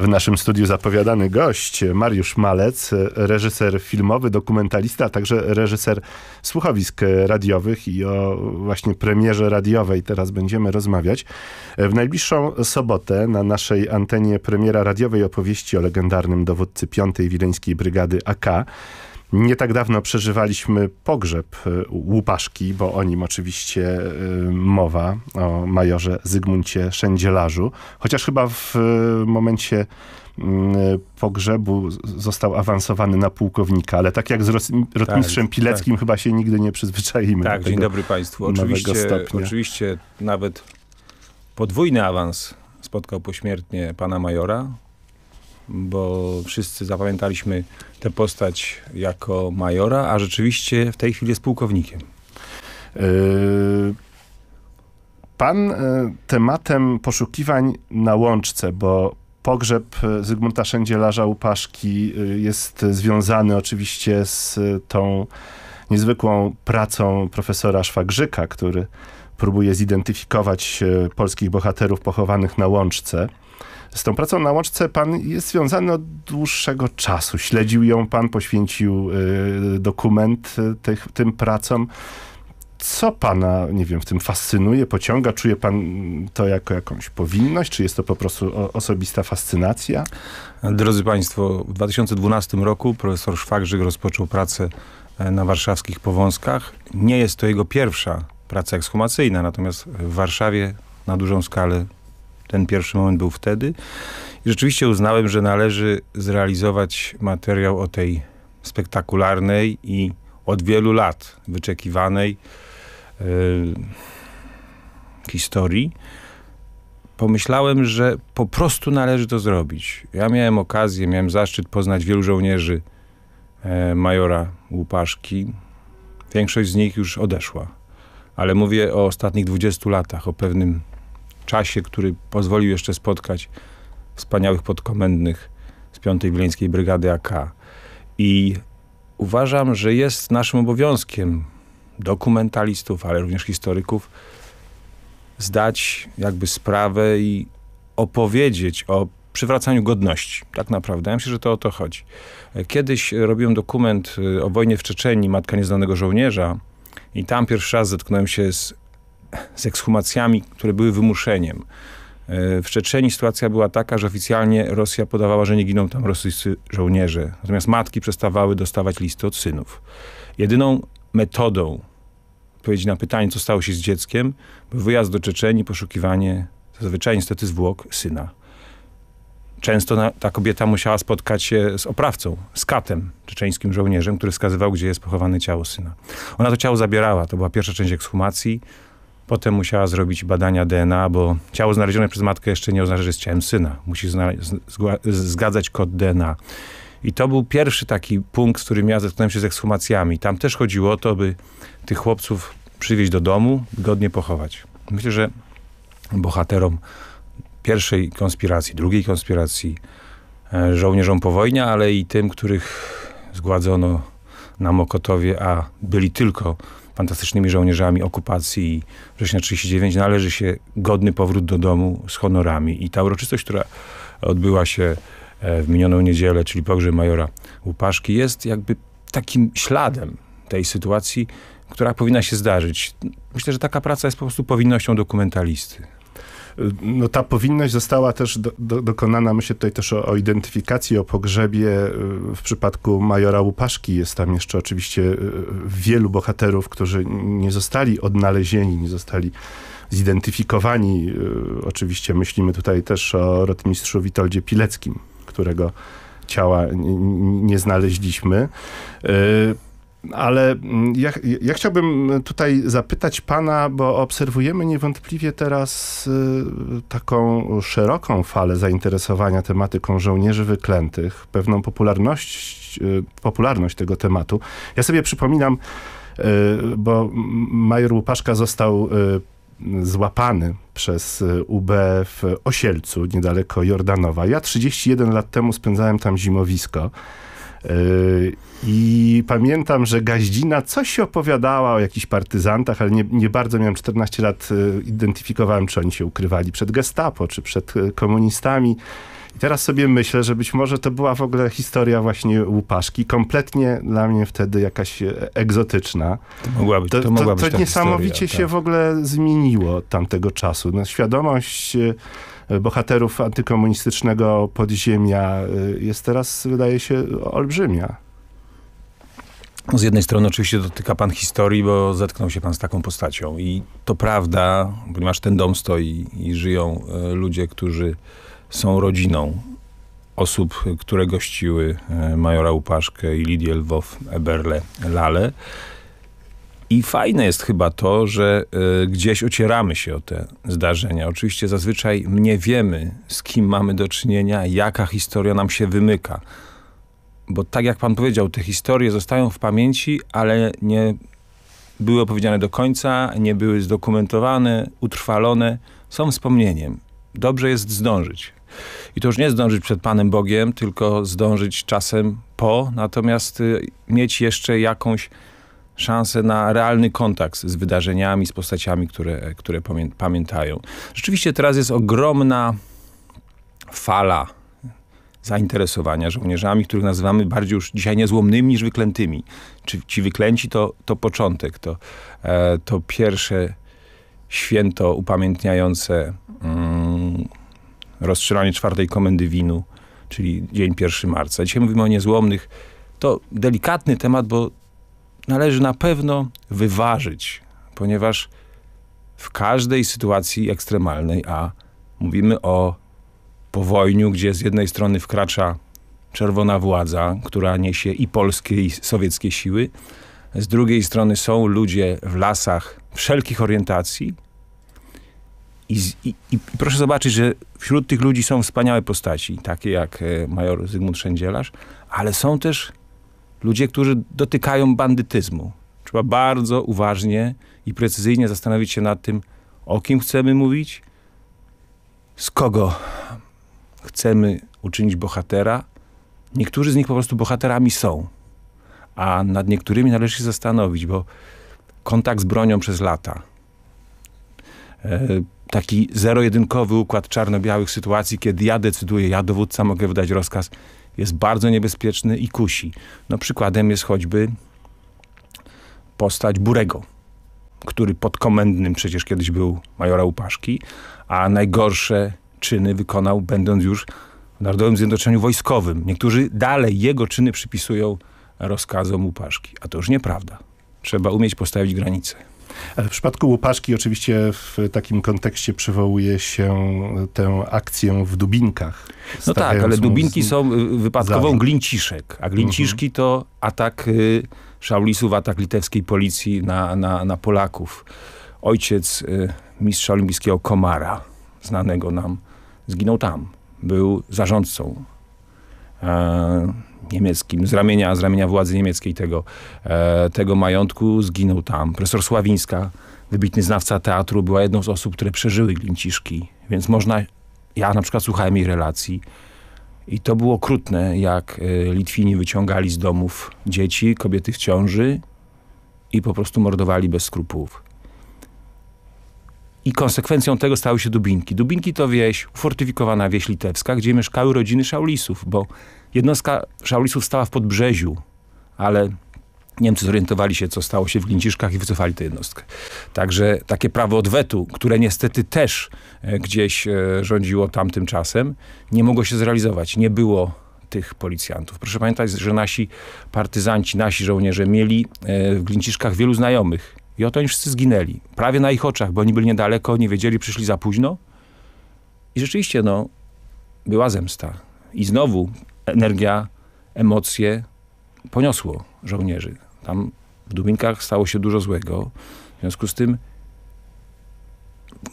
W naszym studiu zapowiadany gość Mariusz Malec, reżyser filmowy, dokumentalista, a także reżyser słuchowisk radiowych i o właśnie premierze radiowej teraz będziemy rozmawiać. W najbliższą sobotę na naszej antenie premiera radiowej opowieści o legendarnym dowódcy 5. Wileńskiej Brygady AK. Nie tak dawno przeżywaliśmy pogrzeb y, Łupaszki, bo o nim oczywiście y, mowa, o majorze Zygmuncie Szędzielarzu. Chociaż chyba w y, momencie pogrzebu został awansowany na pułkownika, ale tak jak z rotmistrzem tak, Pileckim tak. chyba się nigdy nie przyzwyczaimy. Tak, do dzień dobry Państwu. Oczywiście, oczywiście nawet podwójny awans spotkał pośmiertnie pana majora, bo wszyscy zapamiętaliśmy tę postać jako majora, a rzeczywiście w tej chwili jest pułkownikiem. Yy, pan e, tematem poszukiwań na łączce, bo pogrzeb e, Zygmunta Szędzielarza Upaszki e, jest związany oczywiście z tą niezwykłą pracą profesora Szwagrzyka, który próbuje zidentyfikować polskich bohaterów pochowanych na łączce. Z tą pracą na łączce pan jest związany od dłuższego czasu. Śledził ją pan, poświęcił y, dokument y, tych, tym pracom. Co pana, nie wiem, w tym fascynuje, pociąga? Czuje pan to jako jakąś powinność? Czy jest to po prostu o, osobista fascynacja? Drodzy państwo, w 2012 roku profesor Szwagrzyk rozpoczął pracę e, na warszawskich Powązkach. Nie jest to jego pierwsza praca ekshumacyjna, natomiast w Warszawie na dużą skalę ten pierwszy moment był wtedy. I rzeczywiście uznałem, że należy zrealizować materiał o tej spektakularnej i od wielu lat wyczekiwanej yy, historii. Pomyślałem, że po prostu należy to zrobić. Ja miałem okazję, miałem zaszczyt poznać wielu żołnierzy e, majora Łupaszki. Większość z nich już odeszła. Ale mówię o ostatnich 20 latach, o pewnym czasie, który pozwolił jeszcze spotkać wspaniałych podkomendnych z 5 Wileńskiej Brygady AK. I uważam, że jest naszym obowiązkiem dokumentalistów, ale również historyków zdać jakby sprawę i opowiedzieć o przywracaniu godności. Tak naprawdę. Ja myślę, że to o to chodzi. Kiedyś robiłem dokument y, o wojnie w Czeczeniu, Matka Nieznanego Żołnierza i tam pierwszy raz zetknąłem się z z ekshumacjami, które były wymuszeniem. E, w Czeczeniu sytuacja była taka, że oficjalnie Rosja podawała, że nie giną tam rosyjscy żołnierze. Natomiast matki przestawały dostawać listy od synów. Jedyną metodą odpowiedzi na pytanie, co stało się z dzieckiem, był wyjazd do Czeczeni, poszukiwanie zazwyczaj niestety zwłok syna. Często ta kobieta musiała spotkać się z oprawcą, z katem, czeczeńskim żołnierzem, który wskazywał, gdzie jest pochowane ciało syna. Ona to ciało zabierała. To była pierwsza część ekshumacji. Potem musiała zrobić badania DNA, bo ciało znalezione przez matkę jeszcze nie oznacza, że jest ciałem syna. Musi zgadzać kod DNA. I to był pierwszy taki punkt, z którym ja zetknąłem się z ekshumacjami. Tam też chodziło o to, by tych chłopców przywieźć do domu, godnie pochować. Myślę, że bohaterom pierwszej konspiracji, drugiej konspiracji, e, żołnierzom powojnia, ale i tym, których zgładzono na Mokotowie, a byli tylko fantastycznymi żołnierzami okupacji września 1939 należy się godny powrót do domu z honorami. I ta uroczystość, która odbyła się e, w minioną niedzielę, czyli pogrzeb majora Łupaszki, jest jakby takim śladem tej sytuacji, która powinna się zdarzyć. Myślę, że taka praca jest po prostu powinnością dokumentalisty no, ta powinność została też do, do, dokonana, myślę tutaj też o, o, identyfikacji, o pogrzebie. E, w przypadku majora Łupaszki jest tam jeszcze oczywiście e, wielu bohaterów, którzy nie zostali odnalezieni, nie zostali zidentyfikowani. E, oczywiście myślimy tutaj też o rotmistrzu Witoldzie Pileckim, którego ciała nie znaleźliśmy. Ale mm, ja, ja, chciałbym tutaj zapytać pana, bo obserwujemy niewątpliwie teraz y, taką szeroką falę zainteresowania tematyką żołnierzy wyklętych, pewną popularność, y, popularność tego tematu. Ja sobie przypominam, y, bo major Łupaszka został złapany przez UB w Osielcu, niedaleko Jordanowa. Ja 31 lat temu spędzałem tam zimowisko. Yy, I pamiętam, że Gaździna coś się opowiadała o jakichś partyzantach, ale nie, nie bardzo miałem 14 lat, yy, identyfikowałem, czy oni się ukrywali przed gestapo, czy przed yy, komunistami. I teraz sobie myślę, że być może to była w ogóle historia właśnie Łupaszki, kompletnie dla mnie wtedy jakaś e, egzotyczna. To mogła być, to, to, mogła to, to niesamowicie historia, się tak. w ogóle zmieniło od tamtego czasu. No, świadomość e, E, bohaterów antykomunistycznego podziemia e, jest teraz, wydaje się, olbrzymia. No, z jednej strony oczywiście dotyka pan historii, bo zetknął się pan z taką postacią. I to prawda, ponieważ ten dom stoi i żyją e, ludzie, którzy są rodziną osób, które gościły majora Łupaszkę i Lidię Lwow, Eberle, Lale. I fajne jest chyba to, że y, gdzieś ocieramy się o te zdarzenia. Oczywiście zazwyczaj nie wiemy, z kim mamy do czynienia, jaka historia nam się wymyka. Bo tak jak pan powiedział, te historie zostają w pamięci, ale nie były opowiedziane do końca, nie były zdokumentowane, utrwalone. Są wspomnieniem. Dobrze jest zdążyć. I to już nie zdążyć przed Panem Bogiem, tylko zdążyć czasem po, natomiast y, mieć jeszcze jakąś szansę na realny kontakt z wydarzeniami, z postaciami, które, które pamię pamiętają. Rzeczywiście teraz jest ogromna fala zainteresowania żołnierzami, których nazywamy bardziej już dzisiaj niezłomnymi niż wyklętymi. Czy ci wyklęci to, to początek, to, e, to pierwsze święto upamiętniające mm, rozstrzelanie czwartej komendy winu, czyli dzień 1 marca. Dzisiaj mówimy o niezłomnych. To delikatny temat, bo należy na pewno wyważyć, ponieważ w każdej sytuacji ekstremalnej, a mówimy o powojniu, gdzie z jednej strony wkracza czerwona władza, która niesie i polskie, i sowieckie siły, z drugiej strony są ludzie w lasach wszelkich orientacji, i, i, I, proszę zobaczyć, że wśród tych ludzi są wspaniałe postaci, takie jak e, major Zygmunt Szędzielarz, ale są też ludzie, którzy dotykają bandytyzmu. Trzeba bardzo uważnie i precyzyjnie zastanowić się nad tym, o kim chcemy mówić, z kogo chcemy uczynić bohatera. Niektórzy z nich po prostu bohaterami są, a nad niektórymi należy się zastanowić, bo kontakt z bronią przez lata, e, taki zero-jedynkowy układ czarno-białych sytuacji, kiedy ja decyduję, ja dowódca mogę wydać rozkaz, jest bardzo niebezpieczny i kusi. No przykładem jest choćby postać Burego, który podkomendnym przecież kiedyś był majora Łupaszki, a najgorsze czyny wykonał będąc już w Narodowym Zjednoczeniu Wojskowym. Niektórzy dalej jego czyny przypisują rozkazom Łupaszki, a to już nieprawda. Trzeba umieć postawić granice. W przypadku Łupaszki oczywiście w takim kontekście przywołuje się tę akcję w Dubinkach. No tak, ale Dubinki z... są y, wypadkową zarząd. Glinciszek, a Glinciszki mhm. to atak y, Szaulisów, atak litewskiej policji na, na, na Polaków. Ojciec y, mistrza olimpijskiego Komara, znanego nam, zginął tam. Był zarządcą. E, niemieckim, z ramienia, z ramienia władzy niemieckiej tego, e, tego majątku, zginął tam. Profesor Sławińska, wybitny znawca teatru, była jedną z osób, które przeżyły Glinciszki, więc można, ja na przykład słuchałem jej relacji i to było okrutne, jak e, Litwini wyciągali z domów dzieci, kobiety w ciąży i po prostu mordowali bez skrupułów. I konsekwencją tego stały się Dubinki. Dubinki to wieś, ufortyfikowana wieś litewska, gdzie mieszkały rodziny szaulisów, bo Jednostka szaulisów stała w Podbrzeziu, ale Niemcy zorientowali się, co stało się w Glinciszkach i wycofali tę jednostkę. Także takie prawo odwetu, które niestety też e, gdzieś e, rządziło tamtym czasem, nie mogło się zrealizować. Nie było tych policjantów. Proszę pamiętać, że nasi partyzanci, nasi żołnierze mieli e, w Glinciszkach wielu znajomych i oto oni wszyscy zginęli. Prawie na ich oczach, bo oni byli niedaleko, nie wiedzieli, przyszli za późno. I rzeczywiście, no, była zemsta. I znowu energia, emocje poniosło żołnierzy. Tam w Dubinkach stało się dużo złego. W związku z tym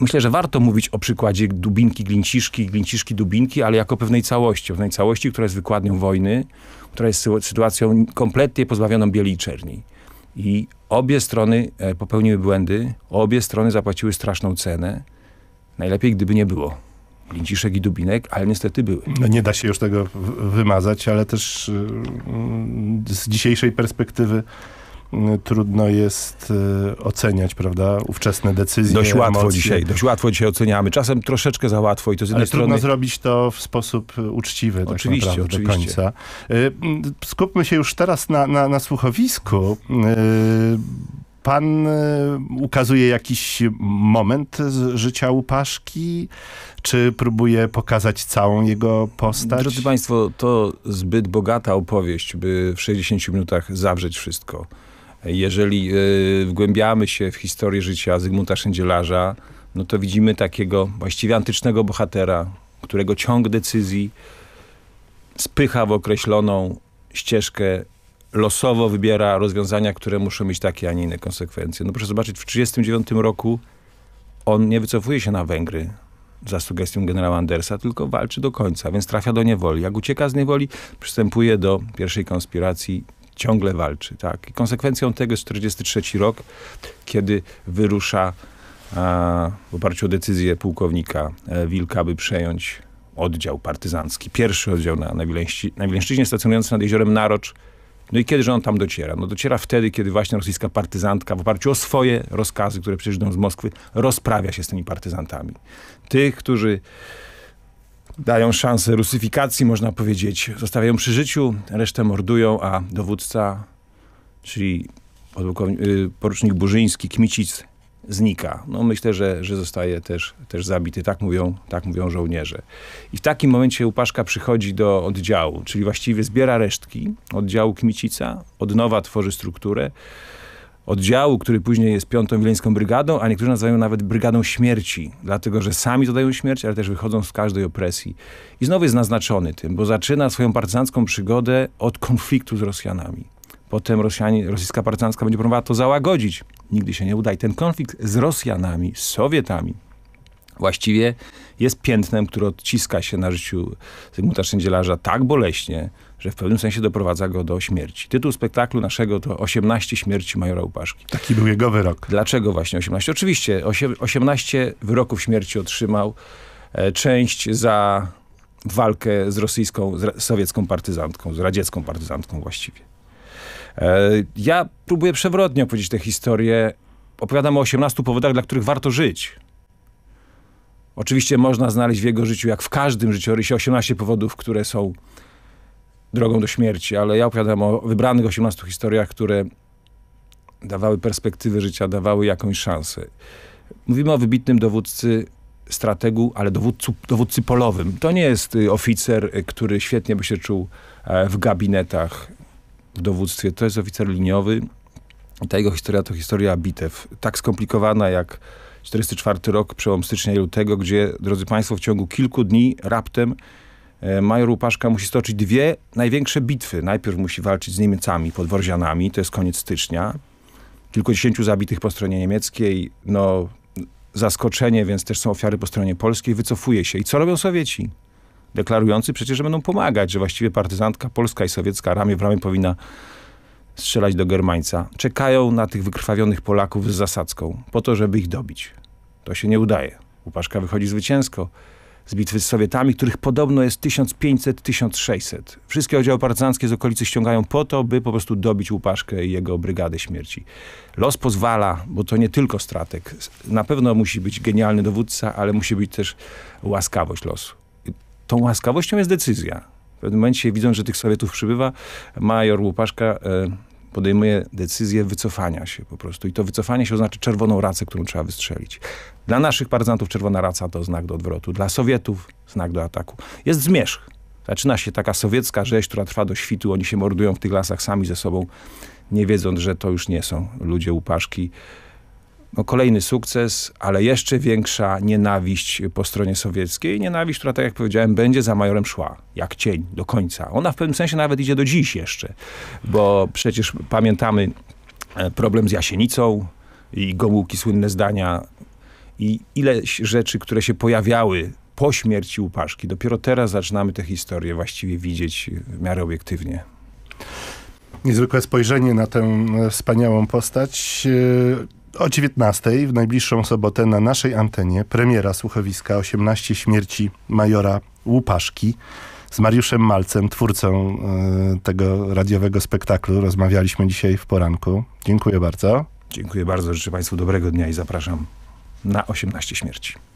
myślę, że warto mówić o przykładzie Dubinki, Glinciszki, Glinciszki, Dubinki, ale jako pewnej całości. Pewnej całości, która jest wykładnią wojny, która jest sytuacją kompletnie pozbawioną bieli i czerni. I obie strony e, popełniły błędy, obie strony zapłaciły straszną cenę. Najlepiej, gdyby nie było. Klinciszek i Dubinek, ale niestety były. No nie da się już tego wymazać, ale też y, z dzisiejszej perspektywy y, trudno jest y, oceniać, prawda, ówczesne decyzje. Dość łatwo emocje. dzisiaj, dość łatwo dzisiaj oceniamy. Czasem troszeczkę za łatwo i to z jednej Ale strony... trudno zrobić to w sposób uczciwy tak oczywiście, naprawdę, oczywiście. do końca. Skupmy się już teraz na, na, na słuchowisku Pan e, ukazuje jakiś moment z życia Łupaszki, czy próbuje pokazać całą jego postać? Drodzy Państwo, to zbyt bogata opowieść, by w 60 minutach zawrzeć wszystko. Jeżeli e, wgłębiamy się w historię życia Zygmunta Szędzielarza, no to widzimy takiego właściwie antycznego bohatera, którego ciąg decyzji spycha w określoną ścieżkę losowo wybiera rozwiązania, które muszą mieć takie, a nie inne konsekwencje. No proszę zobaczyć, w 1939 roku on nie wycofuje się na Węgry za sugestią generała Andersa, tylko walczy do końca, więc trafia do niewoli. Jak ucieka z niewoli, przystępuje do pierwszej konspiracji, ciągle walczy. Tak? I konsekwencją tego jest 1943 rok, kiedy wyrusza a, w oparciu o decyzję pułkownika e, Wilka, by przejąć oddział partyzancki, pierwszy oddział na, na, Wileńści, na Wileńszczyźnie stacjonujący nad jeziorem Narocz, no i kiedyż on tam dociera? No dociera wtedy, kiedy właśnie rosyjska partyzantka w oparciu o swoje rozkazy, które przecież z Moskwy, rozprawia się z tymi partyzantami. Tych, którzy dają szansę rusyfikacji, można powiedzieć, zostawiają przy życiu, resztę mordują, a dowódca, czyli y, porucznik Burzyński, Kmicic, znika. No myślę, że, że zostaje też, też zabity. Tak mówią, tak mówią żołnierze. I w takim momencie Łupaszka przychodzi do oddziału, czyli właściwie zbiera resztki oddziału Kmicica, od nowa tworzy strukturę oddziału, który później jest piątą wileńską brygadą, a niektórzy nazywają nawet brygadą śmierci, dlatego że sami dodają śmierć, ale też wychodzą z każdej opresji. I znowu jest naznaczony tym, bo zaczyna swoją partyzancką przygodę od konfliktu z Rosjanami. Potem Rosjanie, rosyjska partyzancka będzie próbowała to załagodzić. Nigdy się nie uda. I ten konflikt z Rosjanami, z Sowietami, właściwie jest piętnem, które odciska się na życiu Zygmunta Szczędzielarza tak boleśnie, że w pewnym sensie doprowadza go do śmierci. Tytuł spektaklu naszego to 18 śmierci majora Łupaszki. Taki był jego wyrok. Dlaczego właśnie 18? Oczywiście 18 wyroków śmierci otrzymał. E, część za walkę z rosyjską, z sowiecką partyzantką, z radziecką partyzantką właściwie. E, ja próbuję przewrotnie opowiedzieć tę historię. Opowiadam o 18 powodach, dla których warto żyć. Oczywiście można znaleźć w jego życiu, jak w każdym życiorysie, 18 powodów, które są drogą do śmierci, ale ja opowiadam o wybranych 18 historiach, które dawały perspektywy życia, dawały jakąś szansę. Mówimy o wybitnym dowódcy, strategu, ale dowódcu, dowódcy polowym. To nie jest y, oficer, y, który świetnie by się czuł e, w gabinetach w dowództwie. To jest oficer liniowy. Ta jego historia to historia bitew. Tak skomplikowana jak 44 rok, przełom stycznia i lutego, gdzie, drodzy Państwo, w ciągu kilku dni raptem e, major Łupaszka musi stoczyć dwie największe bitwy. Najpierw musi walczyć z Niemcami pod Worzianami, to jest koniec stycznia. Kilkudziesięciu zabitych po stronie niemieckiej, no zaskoczenie, więc też są ofiary po stronie polskiej, wycofuje się. I co robią Sowieci? deklarujący przecież, że będą pomagać, że właściwie partyzantka polska i sowiecka ramię w ramię powinna strzelać do Germańca. Czekają na tych wykrwawionych Polaków z zasadzką, po to, żeby ich dobić. To się nie udaje. Łupaszka wychodzi zwycięsko z bitwy z Sowietami, których podobno jest 1500-1600. Wszystkie oddziały partyzanckie z okolicy ściągają po to, by po prostu dobić Łupaszkę i jego brygadę śmierci. Los pozwala, bo to nie tylko stratek. Na pewno musi być genialny dowódca, ale musi być też łaskawość losu tą łaskawością jest decyzja. W pewnym momencie, widząc, że tych Sowietów przybywa, major Łupaszka e, podejmuje decyzję wycofania się po prostu. I to wycofanie się oznacza czerwoną racę, którą trzeba wystrzelić. Dla naszych partyzantów czerwona raca to znak do odwrotu. Dla Sowietów znak do ataku. Jest zmierzch. Zaczyna się taka sowiecka rzeź, która trwa do świtu. Oni się mordują w tych lasach sami ze sobą, nie wiedząc, że to już nie są ludzie upaszki, no, kolejny sukces, ale jeszcze większa nienawiść po stronie sowieckiej. Nienawiść, która, tak jak powiedziałem, będzie za majorem szła, jak cień, do końca. Ona w pewnym sensie nawet idzie do dziś jeszcze, bo przecież pamiętamy e, problem z Jasienicą i Gomułki słynne zdania i ile rzeczy, które się pojawiały po śmierci Łupaszki. Dopiero teraz zaczynamy tę historię właściwie widzieć w miarę obiektywnie niezwykłe spojrzenie na tę wspaniałą postać o 19 w najbliższą sobotę na naszej antenie premiera słuchowiska 18 śmierci majora Łupaszki z Mariuszem Malcem, twórcą y, tego radiowego spektaklu. Rozmawialiśmy dzisiaj w poranku. Dziękuję bardzo. Dziękuję bardzo. Życzę Państwu dobrego dnia i zapraszam na 18 śmierci.